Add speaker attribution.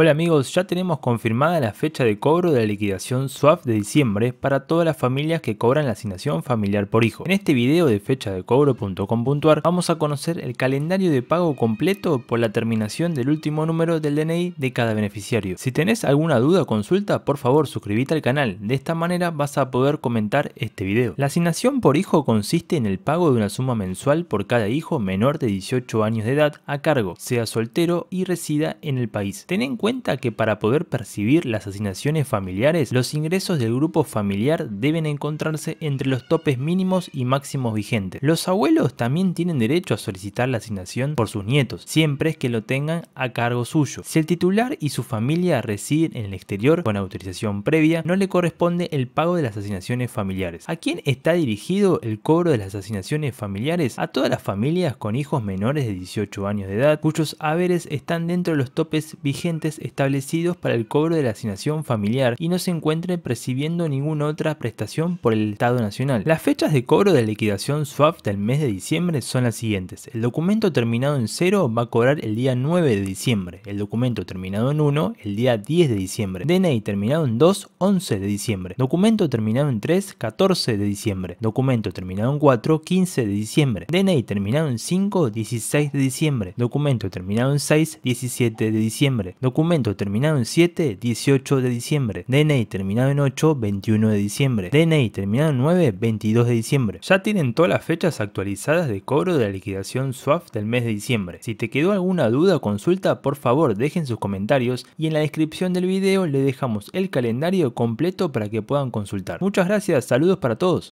Speaker 1: Hola amigos, ya tenemos confirmada la fecha de cobro de la liquidación SWAF de diciembre para todas las familias que cobran la asignación familiar por hijo. En este video de fecha de vamos a conocer el calendario de pago completo por la terminación del último número del DNI de cada beneficiario. Si tenés alguna duda o consulta, por favor suscríbete al canal, de esta manera vas a poder comentar este video. La asignación por hijo consiste en el pago de una suma mensual por cada hijo menor de 18 años de edad a cargo, sea soltero y resida en el país. Ten en cuenta cuenta que para poder percibir las asignaciones familiares, los ingresos del grupo familiar deben encontrarse entre los topes mínimos y máximos vigentes. Los abuelos también tienen derecho a solicitar la asignación por sus nietos, siempre que lo tengan a cargo suyo. Si el titular y su familia residen en el exterior con autorización previa, no le corresponde el pago de las asignaciones familiares. ¿A quién está dirigido el cobro de las asignaciones familiares? A todas las familias con hijos menores de 18 años de edad cuyos haberes están dentro de los topes vigentes establecidos para el cobro de la asignación familiar y no se encuentre percibiendo ninguna otra prestación por el Estado Nacional. Las fechas de cobro de liquidación SWAP del mes de diciembre son las siguientes. El documento terminado en 0 va a cobrar el día 9 de diciembre, el documento terminado en 1 el día 10 de diciembre, DNI terminado en 2 11 de diciembre, documento terminado en 3 14 de diciembre, documento terminado en 4 15 de diciembre, DNI terminado en 5 16 de diciembre, documento terminado en 6 17 de diciembre, documento documento terminado en 7, 18 de diciembre. DNI terminado en 8, 21 de diciembre. DNI terminado en 9, 22 de diciembre. Ya tienen todas las fechas actualizadas de cobro de la liquidación SWAF del mes de diciembre. Si te quedó alguna duda o consulta, por favor dejen sus comentarios y en la descripción del video le dejamos el calendario completo para que puedan consultar. Muchas gracias, saludos para todos.